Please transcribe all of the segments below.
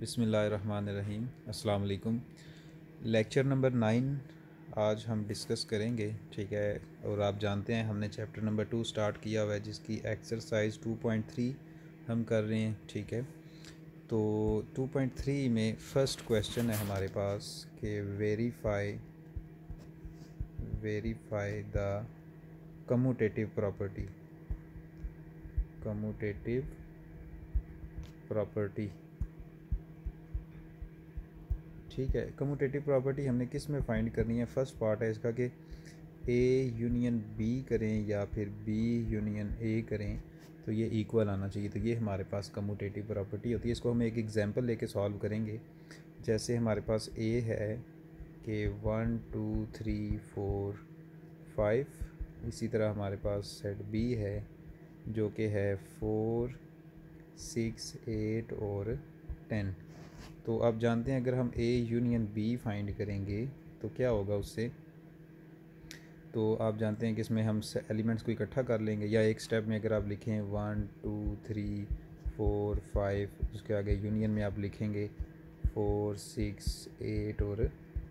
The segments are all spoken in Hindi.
बिसमीम अल्लाम लेक्चर नंबर नाइन आज हम डिस्कस करेंगे ठीक है और आप जानते हैं हमने चैप्टर नंबर टू स्टार्ट किया हुआ है जिसकी एक्सरसाइज टू पॉइंट थ्री हम कर रहे हैं ठीक है तो टू पॉइंट थ्री में फ़र्स्ट क्वेश्चन है हमारे पास कि verify verify the commutative property commutative property ठीक है कम्यूटेटिव प्रॉपर्टी हमने किस में फाइंड करनी है फर्स्ट पार्ट है इसका कि ए यूनियन बी करें या फिर बी यूनियन ए करें तो ये इक्वल आना चाहिए तो ये हमारे पास कम्यूटेटिव प्रॉपर्टी होती है इसको हम एक एग्जांपल लेके सॉल्व करेंगे जैसे हमारे पास ए है कि one two three four five इसी तरह हमारे पास सेट बी है जो कि है फोर सिक्स एट और टेन तो आप जानते हैं अगर हम ए यूनियन बी फाइंड करेंगे तो क्या होगा उससे तो आप जानते हैं कि इसमें हम एलिमेंट्स को इकट्ठा कर लेंगे या एक स्टेप में अगर आप लिखें one two three four five उसके आगे यूनियन में आप लिखेंगे फोर सिक्स एट और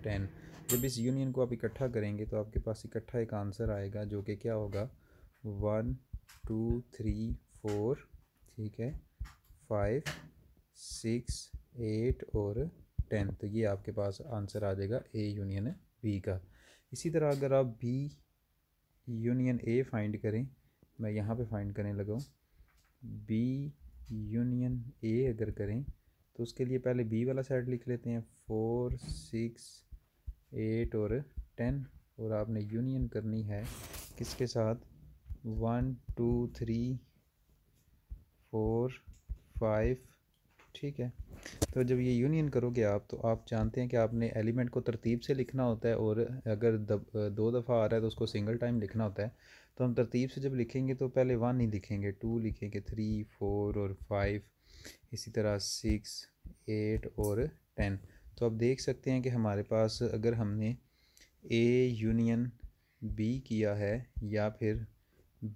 टेन जब इस यूनियन को आप इकट्ठा करेंगे तो आपके पास इकट्ठा एक आंसर आएगा जो कि क्या होगा वन टू थ्री फोर ठीक है फाइव सिक्स एट और टेन तो ये आपके पास आंसर आ जाएगा ए यूनियन बी का इसी तरह अगर आप बी यूनियन ए फाइंड करें मैं यहाँ पे फाइंड करने लगा हूँ बी यूनियन ए अगर करें तो उसके लिए पहले बी वाला साइड लिख लेते हैं फोर सिक्स एट और टेन और आपने यूनियन करनी है किसके साथ one two three four five ठीक है तो जब ये यूनियन करोगे आप तो आप जानते हैं कि आपने एलिमेंट को तरतीब से लिखना होता है और अगर दब, दो दफ़ा आ रहा है तो उसको सिंगल टाइम लिखना होता है तो हम तरतीब से जब लिखेंगे तो पहले वन ही लिखेंगे टू लिखेंगे थ्री फोर और फाइव इसी तरह सिक्स एट और टेन तो आप देख सकते हैं कि हमारे पास अगर हमने ए यूनियन बी किया है या फिर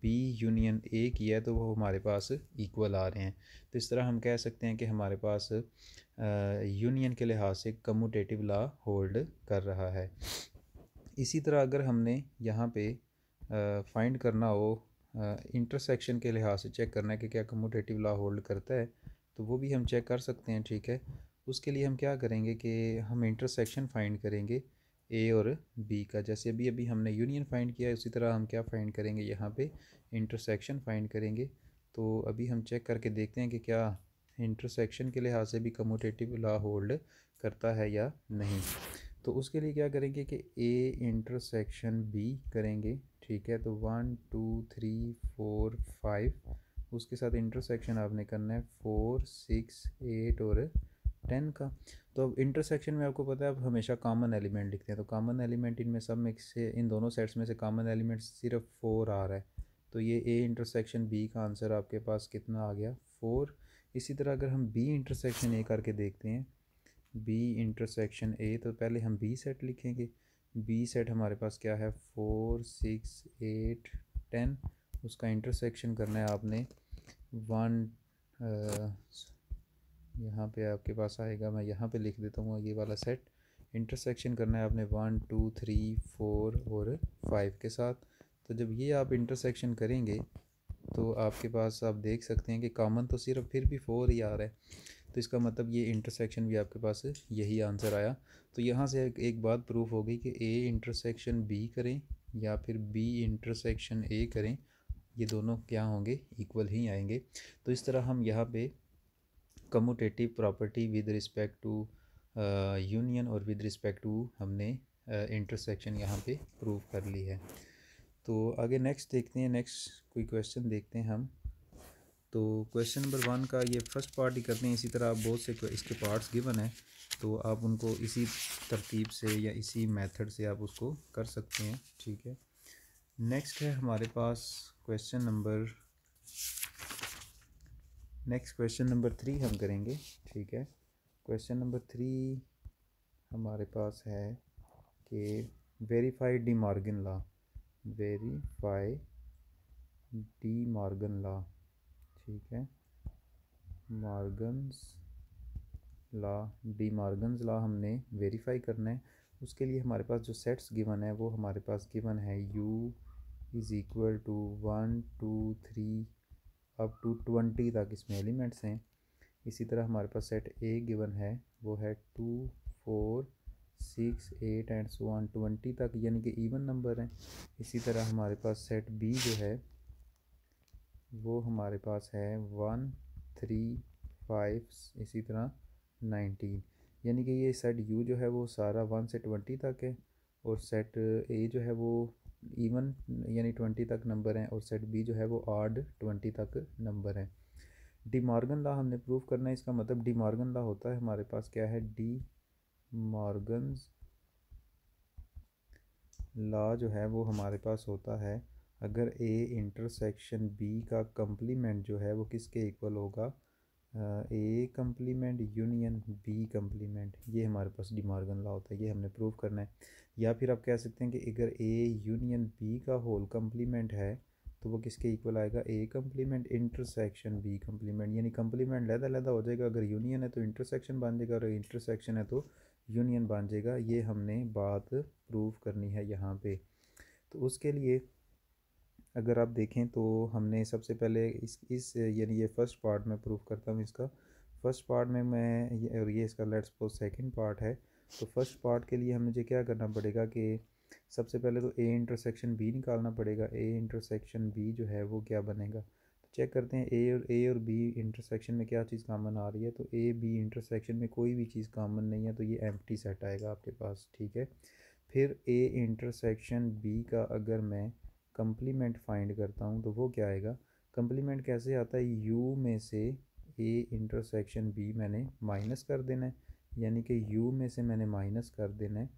बी यूनियन ए किया है तो वो हमारे पास इक्वल आ रहे हैं तो इस तरह हम कह सकते हैं कि हमारे पास यूनियन के लिहाज से कमोटेटिव लॉ होल्ड कर रहा है इसी तरह अगर हमने यहाँ पे फाइंड करना हो इंटरसेक्शन के लिहाज से चेक करना है कि क्या कमोटेटिव लॉ होल्ड करता है तो वो भी हम चेक कर सकते हैं ठीक है उसके लिए हम क्या करेंगे कि हम इंटरसेक्शन फाइंड करेंगे ए और बी का जैसे अभी अभी हमने यूनियन फाइंड किया उसी तरह हम क्या फाइंड करेंगे यहाँ पे इंटरसेक्शन फाइंड करेंगे तो अभी हम चेक करके देखते हैं कि क्या इंटरसेक्शन के लिहाज से भी कमोटेटिव लॉ होल्ड करता है या नहीं तो उसके लिए क्या करेंगे कि ए इंटरसेक्शन बी करेंगे ठीक है तो one two three four five उसके साथ इंटरसेक्शन आपने करना है फोर सिक्स एट और टेन का तो अब इंटरसेक्शन में आपको पता है आप हमेशा कॉमन एलिमेंट लिखते हैं तो कॉमन एलिमेंट इनमें सब में से इन दोनों सेट्स में से कॉमन एलिमेंट सिर्फ फोर आ रहा है तो ये ए इंटरसेक्शन बी का आंसर आपके पास कितना आ गया फोर इसी तरह अगर हम बी इंटरसेक्शन ए करके देखते हैं बी इंटरसेक्शन ए तो पहले हम बी सेट लिखेंगे बी सेट हमारे पास क्या है फोर सिक्स एट टेन उसका इंटरसेक्शन करना है आपने वन यहाँ पे आपके पास आएगा मैं यहाँ पे लिख देता हूँ ये वाला सेट इंटरसेक्शन करना है आपने वन टू थ्री फोर और फाइव के साथ तो जब ये आप इंटरसेक्शन करेंगे तो आपके पास आप देख सकते हैं कि कॉमन तो सिर्फ फिर भी फोर ही आ रहा है तो इसका मतलब ये इंटरसेक्शन भी आपके पास यही आंसर आया तो यहाँ से एक, बात प्रूफ हो गई कि ए इंटरसेक्शन बी करें या फिर बी इंटरसेक्शन ए करें ये दोनों क्या होंगे इक्वल ही आएंगे तो इस तरह हम यहाँ पे commutative property with respect to union और विद रिस्पेक्ट टू हमने इंटरसेक्शन यहाँ पे प्रूव कर ली है तो आगे नेक्स्ट देखते हैं नेक्स्ट कोई क्वेश्चन देखते हैं हम तो क्वेश्चन नंबर वन का ये फर्स्ट पार्ट ही करते हैं इसी तरह आप बहुत से इसके पार्ट्स गिवन हैं तो आप उनको इसी तरतीब से या इसी मेथड से आप उसको कर सकते हैं ठीक है नेक्स्ट है हमारे पास question number next question number three हम करेंगे ठीक है क्वेश्चन नंबर थ्री हमारे पास है कि verify De Morgan law verify De Morgan law ठीक है Morgan's law De Morgan's law हमने वेरीफाई करना है उसके लिए हमारे पास जो सेट्स गिवन है वो हमारे पास गिवन है U is equal to one two three up to twenty तक इसमें एलिमेंट्स हैं इसी तरह हमारे पास सेट ए गिवन है वो है two four six eight and so on twenty तक यानी कि इवन नंबर हैं इसी तरह हमारे पास सेट बी जो है वो हमारे पास है वन थ्री फाइव इसी तरह नाइनटीन यानी कि ये सेट यू जो है वो सारा वन से ट्वेंटी तक है और सेट ए जो है वो इवन यानी ट्वेंटी तक नंबर हैं और सेट बी जो है वो आर्ड ट्वेंटी तक नंबर हैं डी मार्गन ला हमने प्रूव करना है इसका मतलब डी मार्गन ला होता है हमारे पास क्या है डी मार्गन ला जो है वो हमारे पास होता है अगर ए इंटरसेक्शन बी का कंप्लीमेंट जो है वो किसके इक्वल होगा A complement union B complement ये हमारे पास डिमार्गन लॉ होता है ये हमने प्रूव करना है या फिर आप कह सकते हैं कि अगर ए यूनियन बी का होल कम्प्लीमेंट है तो वो किसके इक्वल आएगा A complement intersection B complement यानी कम्प्लीमेंट लहदा लहदा हो जाएगा अगर यूनियन है तो इंटरसेक्शन बन जाएगा और इंटरसेक्शन है तो यूनियन बन जाएगा ये हमने बात प्रूव करनी है यहाँ पे तो उसके लिए अगर आप देखें तो हमने सबसे पहले इस इस यानी ये फर्स्ट पार्ट में प्रूफ करता हूँ इसका फर्स्ट पार्ट में मैं ये और ये इसका लेट्स सपोज सेकंड पार्ट है तो फर्स्ट पार्ट के लिए हम मुझे क्या करना पड़ेगा कि सबसे पहले तो ए इंटरसेक्शन बी निकालना पड़ेगा ए इंटरसेक्शन बी जो है वो क्या बनेगा तो चेक करते हैं ए और ए और बी इंटरसेक्शन में क्या चीज़ कामन आ रही है तो ए बी इंटरसेक्शन में कोई भी चीज़ कामन नहीं है तो ये एम सेट आएगा आपके पास ठीक है फिर ए इंटरसेक्शन बी का अगर मैं कम्प्लीमेंट फाइंड करता हूँ तो वो क्या आएगा कम्प्लीमेंट कैसे आता है यू में से ए इंटरसेक्शन बी मैंने माइनस कर देना है यानी कि यू में से मैंने माइनस कर देना है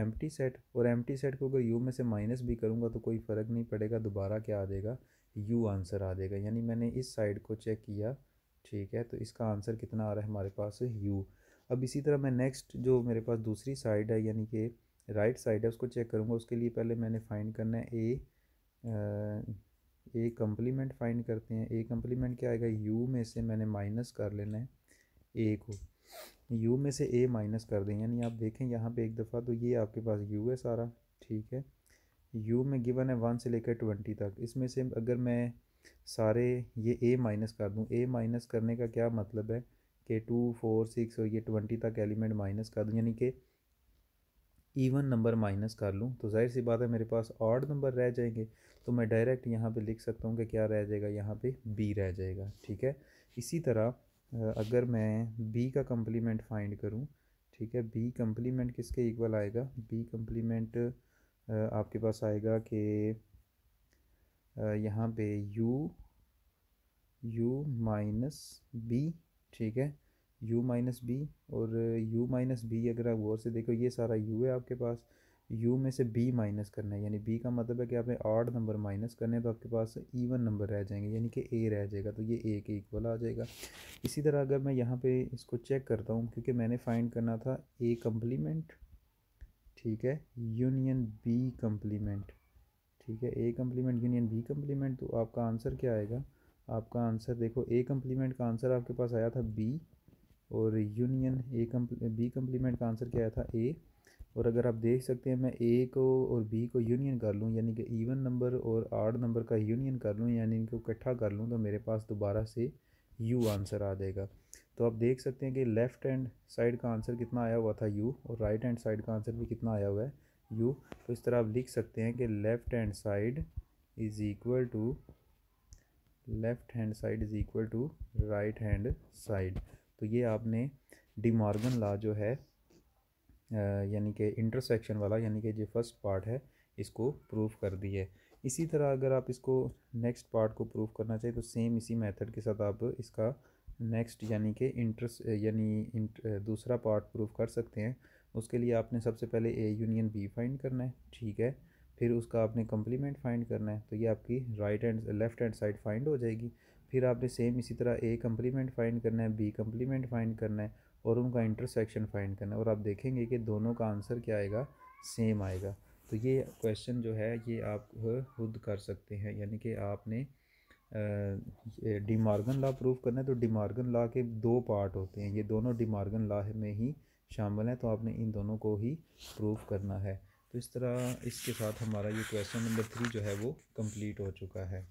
एम टी सेट और एम टी सेट को अगर यू में से माइनस भी करूँगा तो कोई फ़र्क नहीं पड़ेगा दोबारा क्या आ जाएगा यू आंसर आ जाएगा यानी मैंने इस साइड को चेक किया ठीक है तो इसका आंसर कितना आ रहा है हमारे पास यू अब इसी तरह मैं नेक्स्ट जो मेरे पास दूसरी साइड है यानी कि राइट साइड है उसको चेक करूँगा उसके लिए पहले मैंने फाइंड करना है ए ए कम्प्लीमेंट फाइंड करते हैं ए कम्प्लीमेंट क्या आएगा यू में से मैंने माइनस कर लेना है ए को यू में से ए माइनस कर दें यानी आप देखें यहाँ पे एक दफ़ा तो ये आपके पास यू है सारा ठीक है यू में गिवन है वन से लेकर ट्वेंटी तक इसमें से अगर मैं सारे ये ए माइनस कर दूँ ए माइनस करने का क्या मतलब है कि टू फोर सिक्स और ये ट्वेंटी तक एलिमेंट माइनस कर दूँ यानी कि इवन नंबर माइनस कर लूँ तो जाहिर सी बात है मेरे पास ऑड नंबर रह जाएंगे तो मैं डायरेक्ट यहाँ पे लिख सकता हूँ कि क्या रह जाएगा यहाँ पे बी रह जाएगा ठीक है इसी तरह अगर मैं बी का कम्प्लीमेंट फाइंड करूँ ठीक है बी कम्प्लीमेंट किसके इक्वल आएगा बी कम्प्लीमेंट आपके पास आएगा कि यहाँ पे यू यू माइनस बी ठीक है u माइनस बी और uh, u माइनस बी अगर आप गौर से देखो ये सारा u है आपके पास u में से b माइनस करना है यानी b का मतलब है कि आपने आठ नंबर माइनस करने हैं तो आपके पास ईवन नंबर रह जाएंगे यानी कि a रह जाएगा तो ये a के इक्वल आ जाएगा इसी तरह अगर मैं यहाँ पे इसको चेक करता हूँ क्योंकि मैंने फाइंड करना था a कम्प्लीमेंट ठीक है यूनियन b कम्प्लीमेंट ठीक है A complement union B complement तो आपका आंसर क्या आएगा आपका आंसर देखो ए कम्प्लीमेंट का आंसर आपके पास आया था बी और union A complement B complement का आंसर क्या था ए और अगर आप देख सकते हैं मैं ए को और बी को यूनियन कर लूँ यानी कि इवन नंबर और आर्ड नंबर का यूनियन कर लूँ यानी इनको इकट्ठा कर लूँ तो मेरे पास दोबारा से यू आंसर आ जाएगा तो आप देख सकते हैं कि लेफ़्ट हैंड साइड का आंसर कितना आया हुआ था यू और राइट हैंड साइड का आंसर भी कितना आया हुआ है यू तो इस तरह आप लिख सकते हैं कि left hand side is equal to left hand side is equal to right hand side तो ये आपने डिमॉर्गन ला जो है यानी कि इंटरसेक्शन वाला यानी कि जो फर्स्ट पार्ट है इसको प्रूफ कर दी है इसी तरह अगर आप इसको नेक्स्ट पार्ट को प्रूफ करना चाहिए तो सेम इसी मेथड के साथ आप इसका नेक्स्ट यानी कि इंटरस यानी दूसरा पार्ट प्रूफ कर सकते हैं उसके लिए आपने सबसे पहले ए यूनियन बी फाइंड करना है ठीक है फिर उसका आपने कम्प्लीमेंट फाइंड करना है तो ये आपकी right hand left hand side find हो जाएगी फिर आपने सेम इसी तरह ए कम्प्लीमेंट फाइंड करना है बी कम्प्लीमेंट फाइंड करना है और उनका इंटरसेक्शन फाइंड करना है और आप देखेंगे कि दोनों का आंसर क्या आएगा सेम आएगा तो ये क्वेश्चन जो है ये आप खुद कर सकते हैं यानी कि आपने डिमार्गन लॉ प्रूव करना है तो डिमार्गन लॉ के दो पार्ट होते हैं ये दोनों डिमार्गन लॉ में ही शामिल हैं तो आपने इन दोनों को ही प्रूव करना है तो इस तरह इसके साथ हमारा ये क्वेश्चन नंबर थ्री जो है वो कंप्लीट हो चुका है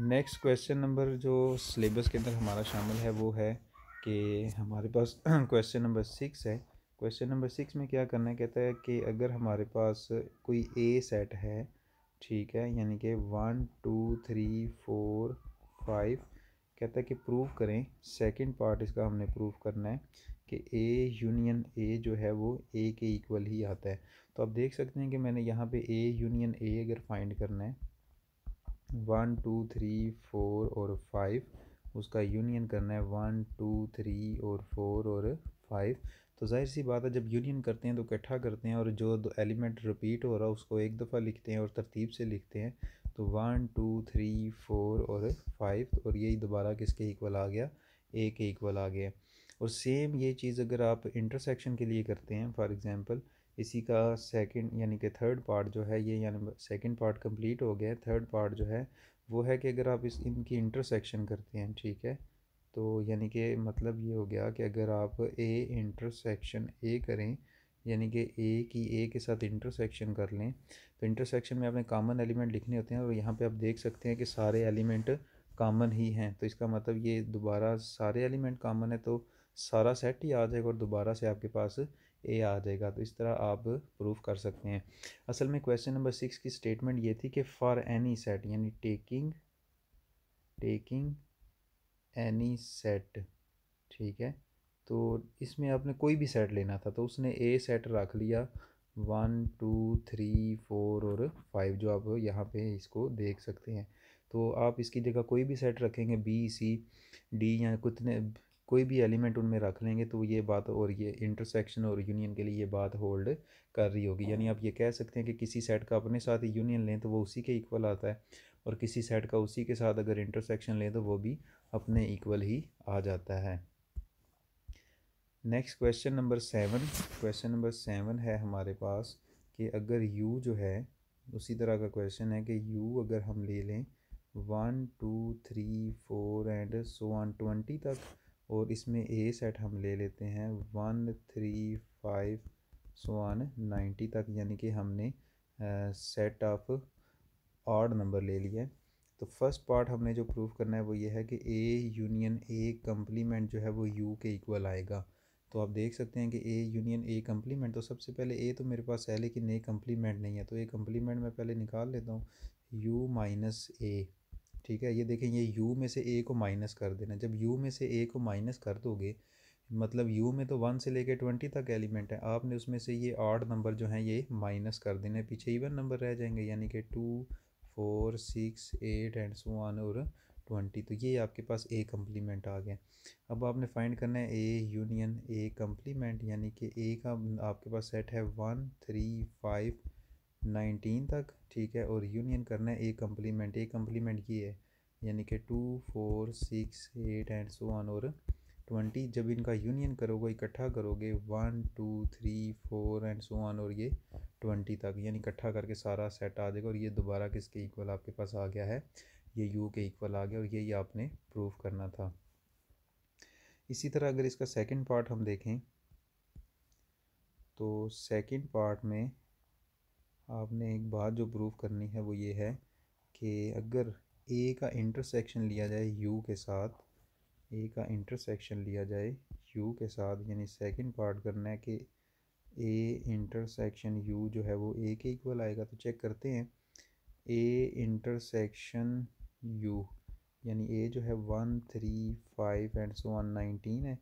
नेक्स्ट क्वेश्चन नंबर जो सिलेबस के अंदर हमारा शामिल है वो है कि हमारे पास क्वेश्चन नंबर सिक्स है क्वेश्चन नंबर सिक्स में क्या करना है कहता है कि अगर हमारे पास कोई ए सेट है ठीक है यानी कि one two three four five कहता है कि प्रूव करें सेकंड पार्ट इसका हमने प्रूव करना है कि ए यूनियन ए जो है वो ए के इक्वल ही आता है तो आप देख सकते हैं कि मैंने यहाँ पे ए यूनियन ए अगर फाइंड करना है वन टू थ्री फोर और फाइव उसका यूनियन करना है वन टू थ्री और फोर और फाइव तो जाहिर सी बात है जब यूनियन करते हैं तो इकट्ठा करते हैं और जो एलिमेंट रिपीट हो रहा है उसको एक दफ़ा लिखते हैं और तरतीब से लिखते हैं तो वन टू थ्री फोर और फाइव और यही दोबारा किसके इक्वल आ गया ए के इक्वल आ गया और सेम ये चीज़ अगर आप इंटरसेक्शन के लिए करते हैं फॉर एग्ज़ाम्पल इसी का सेकंड यानी कि थर्ड पार्ट जो है ये यानी सेकंड पार्ट कंप्लीट हो गया है थर्ड पार्ट जो है वो है कि अगर आप इस इनकी इंटरसेक्शन करते हैं ठीक है तो यानी कि मतलब ये हो गया कि अगर आप ए इंटरसेक्शन ए करें यानी कि ए की ए के साथ इंटरसेक्शन कर लें तो इंटरसेक्शन में आपने कामन एलिमेंट लिखने होते हैं और यहाँ पर आप देख सकते हैं कि सारे एलिमेंट कॉमन ही हैं तो इसका मतलब ये दोबारा सारे एलिमेंट कामन है तो सारा सेट ही आ जाएगा और दोबारा से आपके पास ए आ जाएगा तो इस तरह आप प्रूफ कर सकते हैं असल में क्वेश्चन नंबर सिक्स की स्टेटमेंट ये थी कि फॉर एनी सेट यानी टेकिंग टेकिंग एनी सेट ठीक है तो इसमें आपने कोई भी सेट लेना था तो उसने ए सेट रख लिया वन टू थ्री फोर और फाइव जो आप यहाँ पे इसको देख सकते हैं तो आप इसकी जगह कोई भी सेट रखेंगे बी सी डी या कितने कोई भी एलिमेंट उनमें रख लेंगे तो ये बात और ये इंटरसेक्शन और यूनियन के लिए ये बात होल्ड कर रही होगी यानी हाँ। आप ये कह सकते हैं कि किसी सेट का अपने साथ यूनियन लें तो वो उसी के इक्वल आता है और किसी सेट का उसी के साथ अगर इंटरसेक्शन लें तो वो भी अपने इक्वल ही आ जाता है next question number seven question number seven है हमारे पास कि अगर यू जो है उसी तरह का क्वेश्चन है कि यू अगर हम ले लें one two three four and so on twenty तक और इसमें ए सेट हम ले लेते हैं one three five so on nineteen तक यानी कि हमने सेट ऑफ ऑड नंबर ले लिया तो फर्स्ट पार्ट हमने जो प्रूव करना है वो ये है कि ए यूनियन ए कम्प्लीमेंट जो है वो यू के इक्वल आएगा तो आप देख सकते हैं कि ए यूनियन ए कम्प्लीमेंट तो सबसे पहले ए तो मेरे पास है लेकिन ए कम्प्लीमेंट नहीं है तो ए कम्प्लीमेंट मैं पहले निकाल लेता हूँ यू माइनस ए ठीक है ये देखें ये यू में से ए को माइनस कर देना जब यू में से ए को माइनस कर दोगे मतलब यू में तो वन से लेके ट्वेंटी तक एलिमेंट है आपने उसमें से ये आठ नंबर जो हैं ये माइनस कर देने पीछे इवन नंबर रह जाएंगे यानी कि two four six eight and so on और ट्वेंटी तो ये आपके पास ए कम्प्लीमेंट आ गया अब आपने फाइंड करना है ए यूनियन ए कम्प्लीमेंट यानी कि ए का आपके पास सेट है वन थ्री फाइव नाइनटीन तक ठीक है और यूनियन करना है ए कम्प्लीमेंट ए कम्प्लीमेंट ये है यानी कि two four six eight and so on और ट्वेंटी जब इनका यूनियन करोगे इकट्ठा करोगे one two three four and so on और ये ट्वेंटी तक यानी इकट्ठा करके सारा सेट आ जाएगा और ये दोबारा किसके इक्वल आपके पास आ गया है ये यू के इक्वल आ गया और यही आपने प्रूफ करना था इसी तरह अगर इसका सेकंड पार्ट हम देखें तो सेकंड पार्ट में आपने एक बात जो प्रूव करनी है वो ये है कि अगर ए का इंटरसेक्शन लिया जाए यू के साथ ए का इंटरसेक्शन लिया जाए यू के साथ यानी सेकंड पार्ट करना है कि ए इंटरसेक्शन यू जो है वो ए के इक्वल आएगा तो चेक करते हैं ए इंटरसेक्शन यू यानी ए जो है one three five and so on nineteen है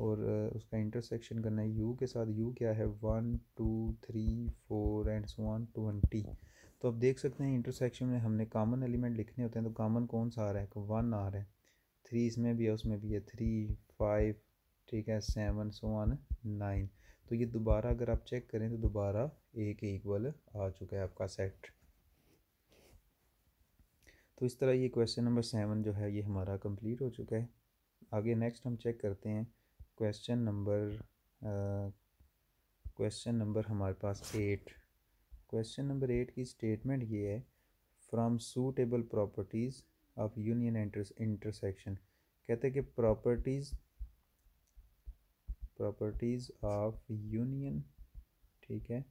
और उसका इंटरसेक्शन करना है यू के साथ यू क्या है one two three four and one twenty तो आप देख सकते हैं इंटरसेक्शन में हमने कॉमन एलिमेंट लिखने होते हैं तो कॉमन कौन सा आ रहा है वन आ रहा है थ्री इसमें भी है उसमें भी है थ्री फाइव ठीक है सेवन सो वन नाइन तो ये दोबारा अगर आप चेक करें तो दोबारा ए के इक्वल आ चुका है आपका सेट तो इस तरह ये क्वेश्चन नंबर सेवन जो है ये हमारा कंप्लीट हो चुका है आगे नेक्स्ट हम चेक करते हैं क्वेश्चन नंबर क्वेश्चन नंबर हमारे पास एट क्वेश्चन नंबर एट की स्टेटमेंट ये है from suitable properties of union intersection कहते हैं कि प्रॉपर्टीज़ प्रॉपर्टीज़ ऑफ यूनियन ठीक है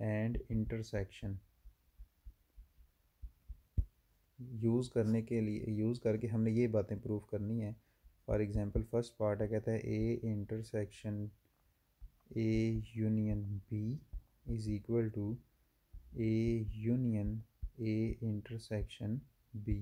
एंड इंटरसेक्शन यूज़ करने के लिए यूज़ करके हमने ये बातें प्रूव करनी है फॉर एग्ज़ाम्पल फर्स्ट पार्ट है कहता है A intersection A union B is equal to A union A intersection B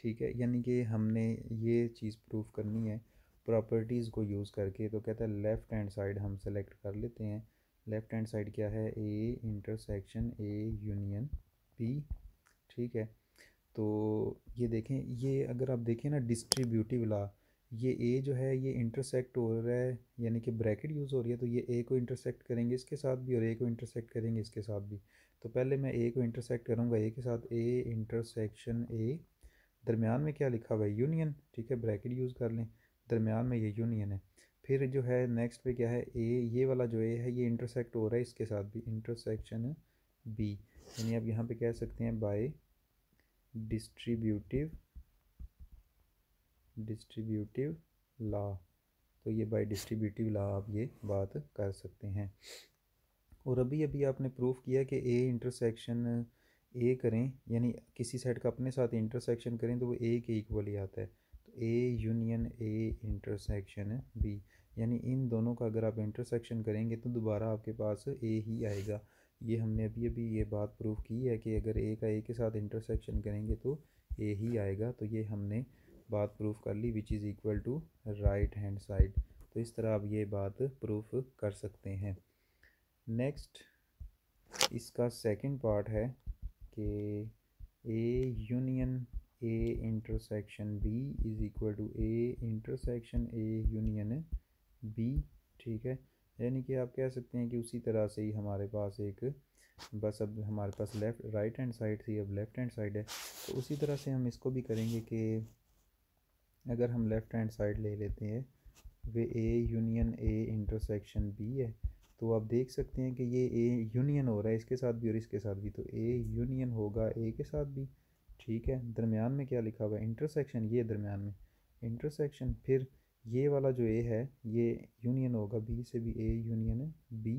ठीक है यानी कि हमने ये चीज़ प्रूफ करनी है प्रॉपर्टीज़ को यूज़ करके तो कहता है लेफ़्ट हैंड साइड हम सेलेक्ट कर लेते हैं लेफ़्ट हैंड साइड क्या है A intersection A union B ठीक है तो ये देखें ये अगर आप देखें ना डिस्ट्रीब्यूटिव लॉ ये ए जो है ये इंटरसेक्ट हो रहा है यानी कि ब्रैकेट यूज़ हो रही है तो ये ए को इंटरसेक्ट करेंगे इसके साथ भी और ए को इंटरसेक्ट करेंगे इसके साथ भी तो पहले मैं ए को इंटरसेक्ट करूँगा ए के साथ ए इंटरसेक्शन ए दरमियान में क्या लिखा हुआ है यूनियन ठीक है ब्रैकेट यूज़ कर लें दरमियान में ये यूनियन है फिर जो है नेक्स्ट पे क्या है ए ये वाला जो ए है ये इंटरसेक्ट हो रहा है इसके साथ भी इंटरसेक्शन बी यानी आप यहाँ पे कह सकते हैं बाय डिस्ट्रीब्यूटिव डिस्ट्रीब्यूटिव लॉ तो ये बाय डिस्ट्रीब्यूटिव लॉ आप ये बात कर सकते हैं और अभी अभी आपने प्रूफ किया कि ए इंटरसेक्शन ए करें यानी किसी सेट का अपने साथ इंटरसेक्शन करें तो वो ए के इक्वल ही आता है तो A union A intersection B यानी इन दोनों का अगर आप इंटरसेक्शन करेंगे तो दोबारा आपके पास ए ही आएगा ये हमने अभी अभी ये बात प्रूफ की है कि अगर ए का ए के साथ इंटरसेक्शन करेंगे तो ए ही आएगा तो ये हमने बात प्रूफ कर ली which is equal to right hand side तो इस तरह आप ये बात प्रूफ कर सकते हैं नेक्स्ट इसका सेकंड पार्ट है कि A union A intersection B is equal to A intersection A union B ठीक है यानी कि आप कह सकते हैं कि उसी तरह से ही हमारे पास एक बस अब हमारे पास लेफ़्ट राइट हैंड साइड थी अब लेफ़्ट हैंड साइड है तो उसी तरह से हम इसको भी करेंगे कि अगर हम लेफ़्ट हैंड साइड ले लेते हैं वे A union A intersection B है तो आप देख सकते हैं कि ये ए यूनियन हो रहा है इसके साथ भी और इसके साथ भी तो ए यूनियन होगा ए के साथ भी ठीक है दरमियान में क्या लिखा हुआ है इंटरसेक्शन ये दरमियान में इंटरसेक्शन फिर ये वाला जो ए है ये यूनियन होगा बी से भी ए यूनियन है बी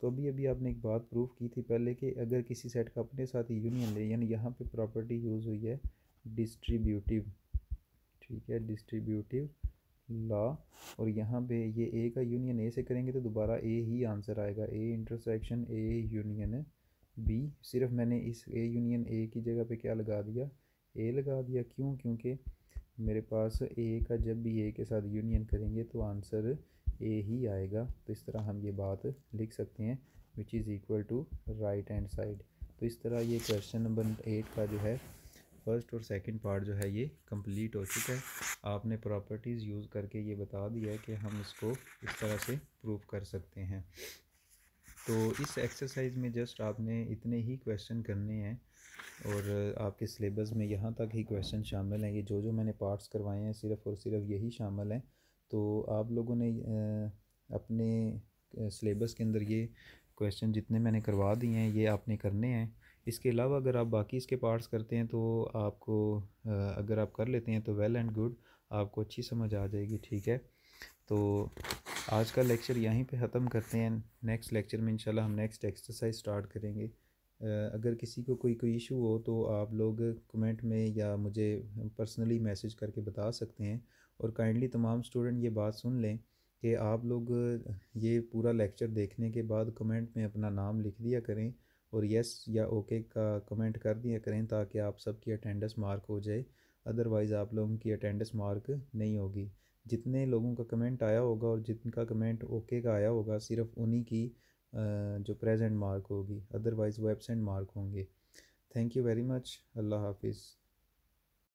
तो अभी अभी आपने एक बात प्रूफ की थी पहले कि अगर किसी सेट का अपने साथ ही यूनियन ले यानी यहाँ पे प्रॉपर्टी यूज़ हुई है डिस्ट्रीब्यूटिव ठीक है डिस्ट्रीब्यूटिव लॉ और यहाँ पे ये ए का यूनियन ए से करेंगे तो दोबारा ए ही आंसर आएगा A intersection A union B सिर्फ मैंने इस ए यूनियन ए की जगह पे क्या लगा दिया ए लगा दिया क्यों क्योंकि मेरे पास ए का जब भी ए के साथ यूनियन करेंगे तो आंसर ए ही आएगा तो इस तरह हम ये बात लिख सकते हैं which is equal to right hand side तो इस तरह ये क्वेश्चन नंबर एट का जो है फर्स्ट और सेकंड पार्ट जो है ये कंप्लीट हो चुका है आपने प्रॉपर्टीज़ यूज़ करके ये बता दिया है कि हम इसको इस तरह से प्रूव कर सकते हैं तो इस एक्सरसाइज में जस्ट आपने इतने ही क्वेश्चन करने हैं और आपके सिलेबस में यहाँ तक ही क्वेश्चन शामिल हैं ये जो जो मैंने पार्ट्स करवाए हैं सिर्फ़ और सिर्फ यही शामिल हैं तो आप लोगों ने अपने सिलेबस के अंदर ये क्वेश्चन जितने मैंने करवा दिए हैं ये आपने करने हैं इसके अलावा अगर आप बाकी इसके पार्ट्स करते हैं तो आपको अगर आप कर लेते हैं तो वेल एंड गुड आपको अच्छी समझ आ जाएगी ठीक है तो आज का लेक्चर यहीं पे ख़त्म करते हैं नेक्स्ट लेक्चर में इंशाल्लाह हम नेक्स्ट एक्सरसाइज स्टार्ट करेंगे अगर किसी को कोई कोई इशू हो तो आप लोग कमेंट में या मुझे पर्सनली मैसेज करके बता सकते हैं और काइंडली तमाम स्टूडेंट ये बात सुन लें कि आप लोग ये पूरा लेक्चर देखने के बाद कमेंट में अपना नाम लिख दिया करें और यस या ओके का कमेंट कर दिया करें ताकि आप सबकी अटेंडेंस मार्क हो जाए अदरवाइज़ आप लोगों की अटेंडेंस मार्क नहीं होगी जितने लोगों का कमेंट आया होगा और जिनका कमेंट ओके का आया होगा सिर्फ उन्हीं की जो प्रेजेंट मार्क होगी अदरवाइज़ वो एबसेंट मार्क होंगे थैंक यू वेरी मच अल्लाह हाफिज़